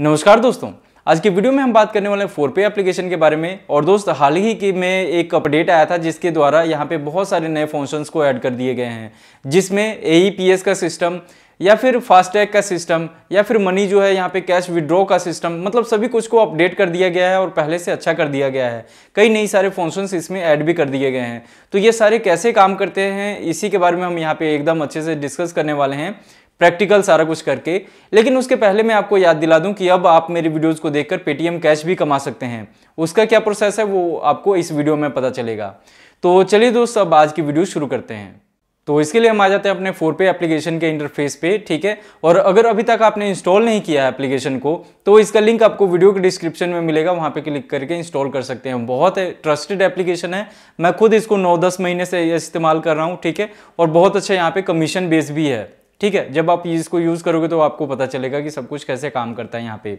नमस्कार दोस्तों आज की वीडियो में हम बात करने वाले हैं फोरपे पे एप्लीकेशन के बारे में और दोस्त हाल ही की में एक अपडेट आया था जिसके द्वारा यहाँ पे बहुत सारे नए फंक्शंस को ऐड कर दिए गए हैं जिसमें ए e का सिस्टम या फिर फास्टैग का सिस्टम या फिर मनी जो है यहाँ पे कैश विड्रॉ का सिस्टम मतलब सभी कुछ को अपडेट कर दिया गया है और पहले से अच्छा कर दिया गया है कई नई सारे फंक्शंस इसमें ऐड भी कर दिए गए हैं तो ये सारे कैसे काम करते हैं इसी के बारे में हम यहाँ पे एकदम अच्छे से डिस्कस करने वाले हैं प्रैक्टिकल सारा कुछ करके लेकिन उसके पहले मैं आपको याद दिला दूं कि अब आप मेरी वीडियोस को देखकर पेटीएम कैश भी कमा सकते हैं उसका क्या प्रोसेस है वो आपको इस वीडियो में पता चलेगा तो चलिए दोस्त अब आज की वीडियो शुरू करते हैं तो इसके लिए हम आ जाते हैं अपने फोर पे एप्लीकेशन के इंटरफेस पे ठीक है और अगर अभी तक आपने इंस्टॉल नहीं किया है एप्लीकेशन को तो इसका लिंक आपको वीडियो के डिस्क्रिप्शन में मिलेगा वहाँ पे क्लिक करके इंस्टॉल कर सकते हैं बहुत ट्रस्टेड एप्लीकेशन है मैं खुद इसको नौ दस महीने से इस्तेमाल कर रहा हूँ ठीक है और बहुत अच्छा यहाँ पे कमीशन बेस भी है ठीक है जब आप इसको यूज़ करोगे तो आपको पता चलेगा कि सब कुछ कैसे काम करता है यहाँ पे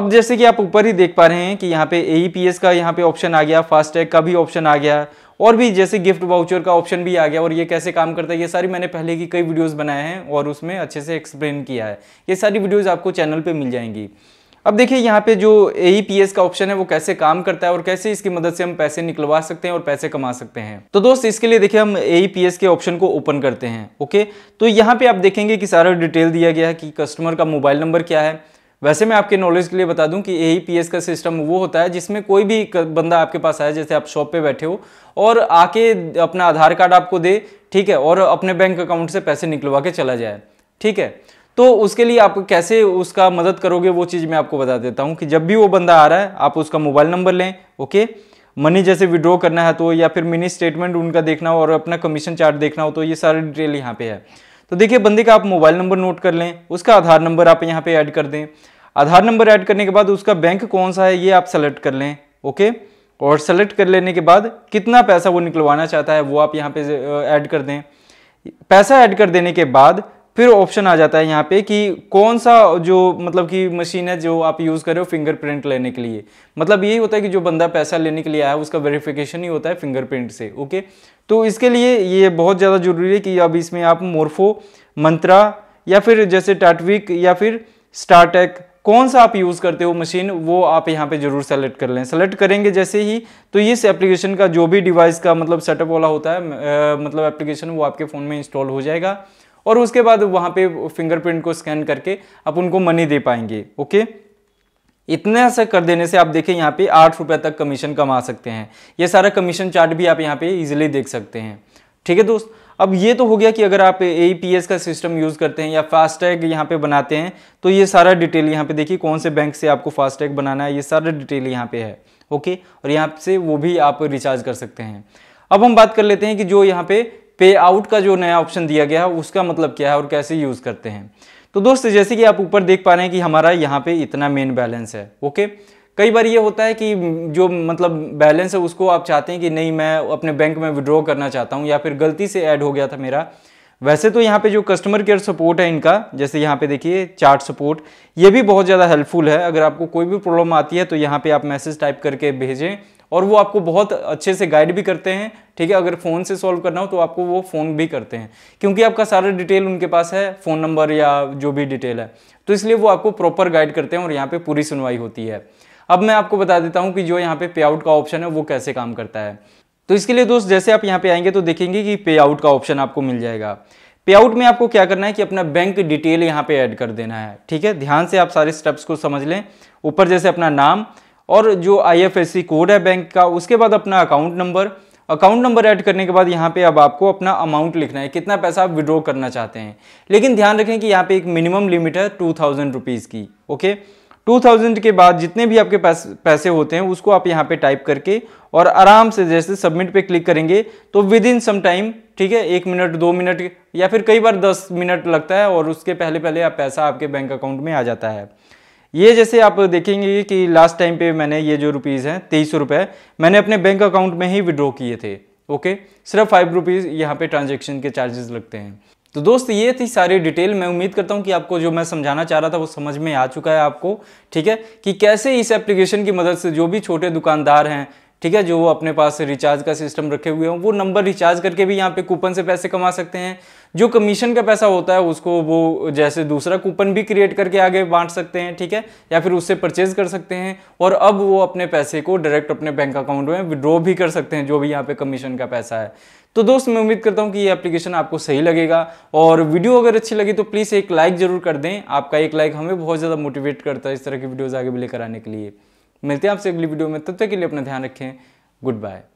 अब जैसे कि आप ऊपर ही देख पा रहे हैं कि यहाँ पे ए e का यहाँ पे ऑप्शन आ गया फास्टैग का भी ऑप्शन आ गया और भी जैसे गिफ्ट वाउचर का ऑप्शन भी आ गया और ये कैसे काम करता है ये सारी मैंने पहले की कई वीडियोस बनाए हैं और उसमें अच्छे से एक्सप्लेन किया है ये सारी वीडियोस आपको चैनल पे मिल जाएंगी अब देखिए यहाँ पे जो ए e का ऑप्शन है वो कैसे काम करता है और कैसे इसकी मदद से हम पैसे निकलवा सकते हैं और पैसे कमा सकते हैं तो दोस्त इसके लिए देखिए हम ए e के ऑप्शन को ओपन करते हैं ओके तो यहाँ पे आप देखेंगे कि सारा डिटेल दिया गया है कि कस्टमर का मोबाइल नंबर क्या है वैसे मैं आपके नॉलेज के लिए बता दूं कि ए e का सिस्टम वो होता है जिसमें कोई भी बंदा आपके पास आए जैसे आप शॉप पे बैठे हो और आके अपना आधार कार्ड आपको दे ठीक है और अपने बैंक अकाउंट से पैसे निकलवा के चला जाए ठीक है तो उसके लिए आप कैसे उसका मदद करोगे वो चीज़ मैं आपको बता देता हूँ कि जब भी वो बंदा आ रहा है आप उसका मोबाइल नंबर लें ओके मनी जैसे विड्रॉ करना है तो या फिर मिनी स्टेटमेंट उनका देखना हो और अपना कमीशन चार्ट देखना हो तो ये सारी डिटेल यहाँ पे है तो देखिए बंदे का आप मोबाइल नंबर नोट कर लें उसका आधार नंबर आप यहाँ पे ऐड कर दें आधार नंबर ऐड करने के बाद उसका बैंक कौन सा है ये आप सेलेक्ट कर लें ओके और सेलेक्ट कर लेने के बाद कितना पैसा वो निकलवाना चाहता है वो आप यहाँ पे ऐड कर दें पैसा ऐड कर देने के बाद फिर ऑप्शन आ जाता है यहाँ पे कि कौन सा जो मतलब कि मशीन है जो आप यूज़ कर रहे हो फिंगरप्रिंट लेने के लिए मतलब यही होता है कि जो बंदा पैसा लेने के लिए आया है उसका वेरिफिकेशन ही होता है फिंगरप्रिंट से ओके तो इसके लिए ये बहुत ज़्यादा ज़रूरी है कि अब इसमें आप मोर्फो मंत्रा या फिर जैसे टाटविक या फिर स्टारटेक कौन सा आप यूज़ करते हो मशीन वो आप यहाँ पे जरूर सेलेक्ट कर लें सेलेक्ट करेंगे जैसे ही तो इस एप्लीकेशन का जो भी डिवाइस का मतलब सेटअप वाला होता है आ, मतलब एप्लीकेशन वो आपके फ़ोन में इंस्टॉल हो जाएगा और उसके बाद वहाँ पे फिंगरप्रिंट को स्कैन करके आप उनको मनी दे पाएंगे ओके इतने से कर देने से आप देखें यहाँ पे आठ रुपये तक कमीशन कमा सकते हैं ये सारा कमीशन चार्ट भी आप यहाँ पे इजीली देख सकते हैं ठीक है दोस्त अब ये तो हो गया कि अगर आप ए का सिस्टम यूज़ करते हैं या फास्टैग यहाँ पे बनाते हैं तो ये सारा डिटेल यहाँ पे देखिए कौन से बैंक से आपको फास्टैग बनाना है ये सारा डिटेल यहाँ पे है ओके और यहाँ से वो भी आप रिचार्ज कर सकते हैं अब हम बात कर लेते हैं कि जो यहाँ पे पे आउट का जो नया ऑप्शन दिया गया है उसका मतलब क्या है और कैसे यूज़ करते हैं तो दोस्त जैसे कि आप ऊपर देख पा रहे हैं कि हमारा यहाँ पे इतना मेन बैलेंस है ओके कई बार ये होता है कि जो मतलब बैलेंस है उसको आप चाहते हैं कि नहीं मैं अपने बैंक में विड्रॉ करना चाहता हूँ या फिर गलती से ऐड हो गया था मेरा वैसे तो यहाँ पे जो कस्टमर केयर सपोर्ट है इनका जैसे यहाँ पे देखिए चार्ट सपोर्ट ये भी बहुत ज़्यादा हेल्पफुल है अगर आपको कोई भी प्रॉब्लम आती है तो यहाँ पे आप मैसेज टाइप करके भेजें और वो आपको बहुत अच्छे से गाइड भी करते हैं ठीक है अगर फ़ोन से सॉल्व करना हो तो आपको वो फ़ोन भी करते हैं क्योंकि आपका सारा डिटेल उनके पास है फ़ोन नंबर या जो भी डिटेल है तो इसलिए वो आपको प्रॉपर गाइड करते हैं और यहाँ पर पूरी सुनवाई होती है अब मैं आपको बता देता हूँ कि जो यहाँ पे पे आउट का ऑप्शन है वो कैसे काम करता है तो इसके लिए दोस्त जैसे आप यहाँ पे आएंगे तो देखेंगे कि पे आउट का ऑप्शन आपको मिल जाएगा पे आउट में आपको क्या करना है कि अपना बैंक डिटेल यहाँ पे ऐड कर देना है ठीक है ध्यान से आप सारे स्टेप्स को समझ लें ऊपर जैसे अपना नाम और जो आई कोड है बैंक का उसके बाद अपना account number account number add करने के बाद यहाँ पे अब आपको अपना अमाउंट लिखना है कितना पैसा आप विड्रॉ करना चाहते हैं लेकिन ध्यान रखें कि यहाँ पे एक मिनिमम लिमिट है टू थाउजेंड रुपीज़ की ओके टू थाउजेंड के बाद जितने भी आपके पैस, पैसे होते हैं उसको आप यहाँ पे टाइप करके और आराम से जैसे सबमिट पे क्लिक करेंगे तो विद इन सम टाइम ठीक है एक मिनट दो मिनट या फिर कई बार दस मिनट लगता है और उसके पहले पहले आप पैसा आपके बैंक अकाउंट में आ जाता है ये जैसे आप देखेंगे कि लास्ट टाइम पे मैंने ये जो रुपीज़ हैं तेईस सौ रुपये मैंने अपने बैंक अकाउंट में ही विड्रॉ किए थे ओके सिर्फ फाइव रुपीज़ यहाँ पे ट्रांजेक्शन के चार्जेस लगते हैं तो दोस्त ये थी सारी डिटेल मैं उम्मीद करता हूँ कि आपको जो मैं समझाना चाह रहा था वो समझ में आ चुका है आपको ठीक है कि कैसे इस एप्लीकेशन की मदद से जो भी छोटे दुकानदार हैं ठीक है जो अपने पास रिचार्ज का सिस्टम रखे हुए हैं वो नंबर रिचार्ज करके भी यहाँ पे कूपन से पैसे कमा सकते हैं जो कमीशन का पैसा होता है उसको वो जैसे दूसरा कूपन भी क्रिएट करके आगे बांट सकते हैं ठीक है या फिर उससे परचेज कर सकते हैं और अब वो अपने पैसे को डायरेक्ट अपने बैंक अकाउंट में विड्रॉ भी कर सकते हैं जो भी यहाँ पे कमीशन का पैसा है तो दोस्त मैं उम्मीद करता हूँ कि ये एप्लीकेशन आपको सही लगेगा और वीडियो अगर अच्छी लगी तो प्लीज़ एक लाइक जरूर कर दें आपका एक लाइक हमें बहुत ज़्यादा मोटिवेट करता है इस तरह की वीडियोज़ आगे भी लेकर आने के लिए मिलते हैं आपसे अगली वीडियो में तब तक के लिए अपना ध्यान रखें गुड बाय